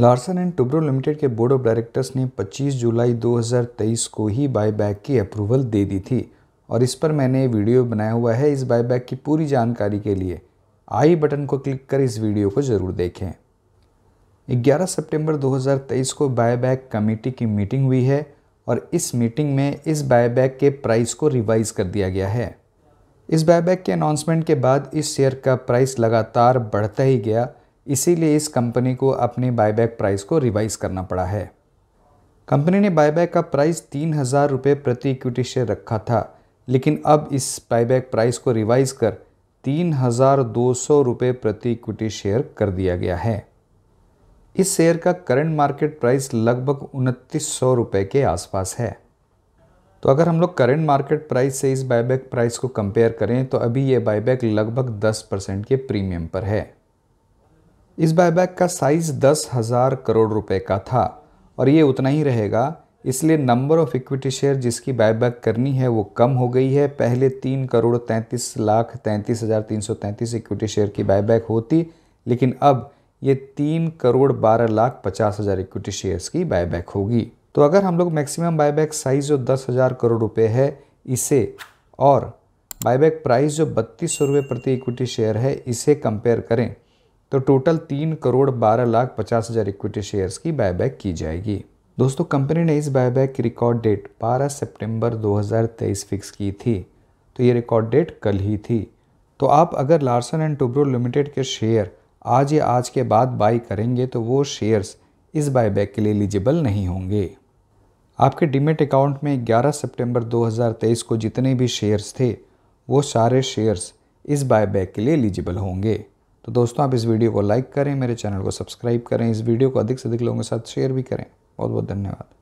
Larsen and Toubro Limited के board of directors ने 25 जुलाई 2023 को ही बायबैक की अप्रूवल दे दी थी और इस पर मैंने वीडियो बनाया हुआ है इस बायबैक की पूरी जानकारी के लिए आई बटन को क्लिक कर इस वीडियो को ज़रूर देखें 11 सितंबर 2023 को बायबैक कमेटी की मीटिंग हुई है और इस मीटिंग में इस बायबैक के प्राइस को रिवाइज़ कर दिया गया है इस बायबैक के अनाउंसमेंट के बाद इस शेयर का प्राइस लगातार बढ़ता ही गया इसीलिए इस कंपनी को अपने बायबैक प्राइस को रिवाइज करना पड़ा है कंपनी ने बायबैक का प्राइस तीन हज़ार रुपये प्रति इक्विटी शेयर रखा था लेकिन अब इस बायबैक प्राइस को रिवाइज कर तीन हज़ार दो सौ रुपये प्रति इक्विटी शेयर कर दिया गया है इस शेयर का करंट मार्केट प्राइस लगभग उनतीस सौ रुपये के आसपास है तो अगर हम लोग करंट मार्केट प्राइस से इस बायबैक प्राइस को कंपेयर करें तो अभी ये बायबैक लगभग दस परसेंट के प्रीमियम पर है इस बायबैक का साइज़ दस हज़ार करोड़ रुपए का था और ये उतना ही रहेगा इसलिए नंबर ऑफ़ इक्विटी शेयर जिसकी बायबैक करनी है वो कम हो गई है पहले तीन करोड़ तैंतीस लाख तैंतीस हज़ार तीन सौ तैंतीस इक्विटी शेयर की बायबैक होती लेकिन अब ये तीन करोड़ बारह लाख पचास हज़ार इक्विटी शेयर्स की बायबैक होगी तो अगर हम लोग मैक्सिमम बायबैक साइज़ जो दस हज़ार करोड़ रुपये है इसे और बायबैक प्राइस जो बत्तीस सौ रुपये प्रति इक्विटी शेयर है इसे कंपेयर करें तो टोटल तीन करोड़ बारह लाख पचास हज़ार इक्विटी शेयर्स की बायबैक की जाएगी दोस्तों कंपनी ने इस बायबैक की रिकॉर्ड डेट 12 सितंबर 2023 फिक्स की थी तो ये रिकॉर्ड डेट कल ही थी तो आप अगर लार्सन एंड टुब्रो लिमिटेड के शेयर आज या आज के बाद बाई करेंगे तो वो शेयर्स इस बायबैक के लिए एलिजिबल नहीं होंगे आपके डिमेट अकाउंट में 11 सितंबर 2023 को जितने भी शेयर्स थे वो सारे शेयर्स इस बायबैक के लिए एलिजिबल होंगे तो दोस्तों आप इस वीडियो को लाइक करें मेरे चैनल को सब्सक्राइब करें इस वीडियो को अधिक से अधिक लोगों के साथ शेयर भी करें बहुत बहुत धन्यवाद